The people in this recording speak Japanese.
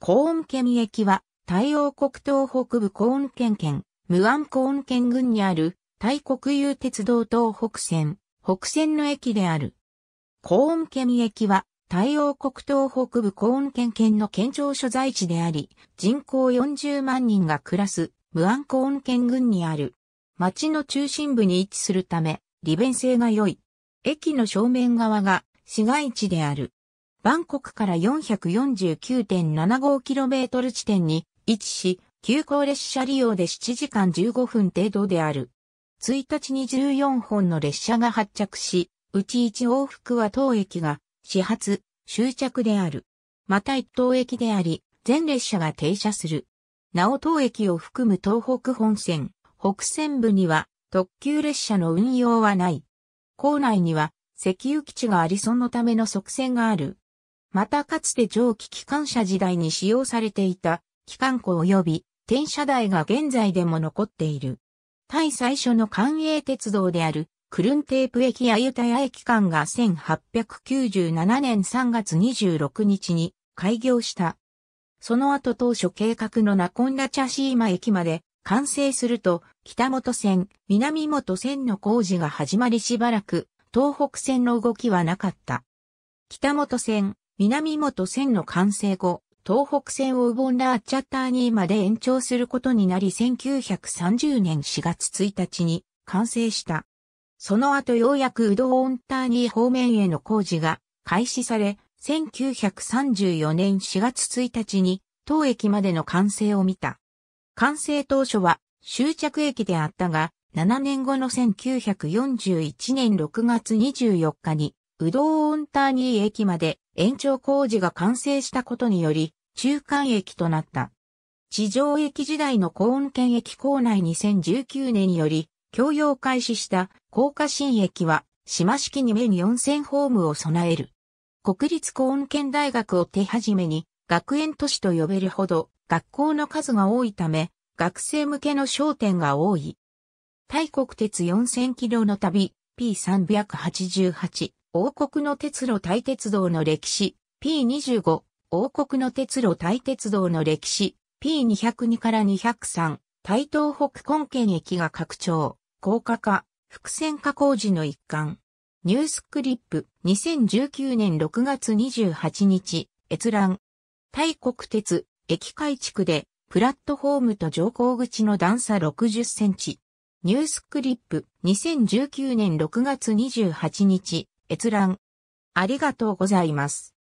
コーン県駅は、太陽国東北部コーン県県、無安高コーン県郡にある、タイ国有鉄道東北線、北線の駅である。コーン県駅は、太陽国東北部コーン県県の県庁所在地であり、人口40万人が暮らす、無安高コーン県郡にある。町の中心部に位置するため、利便性が良い。駅の正面側が市街地である。バンコクから 449.75km 地点に位置し、急行列車利用で7時間15分程度である。1日に14本の列車が発着し、うち1往復は当駅が始発、終着である。また1等駅であり、全列車が停車する。なお当駅を含む東北本線、北線部には特急列車の運用はない。構内には石油基地がありそのための側線がある。またかつて蒸気機関車時代に使用されていた機関庫及び転車台が現在でも残っている。タイ最初の官営鉄道であるクルンテープ駅やユタヤ駅間が1897年3月26日に開業した。その後当初計画のナコンラチャシーマ駅まで完成すると北本線、南本線の工事が始まりしばらく東北線の動きはなかった。北本線、南本線の完成後、東北線をウボンラーチャッターにまで延長することになり1930年4月1日に完成した。その後ようやくウドオンターニー方面への工事が開始され、1934年4月1日に当駅までの完成を見た。完成当初は終着駅であったが、7年後の1941年6月24日にうどうオンターニー駅まで延長工事が完成したことにより、中間駅となった。地上駅時代の高温圏駅構内2019年により、供用開始した高架新駅は、島式に目に4000ホームを備える。国立高温圏大学を手始めに、学園都市と呼べるほど、学校の数が多いため、学生向けの商店が多い。大国鉄4000キロの旅、P388。王国の鉄路大鉄道の歴史 P25 王国の鉄路大鉄道の歴史 P202 から203台東北根県駅が拡張高架化伏線化工事の一環ニュースクリップ2019年6月28日閲覧大国鉄駅改築でプラットフォームと乗降口の段差60センチニュースクリップ2019年6月28日閲覧。ありがとうございます。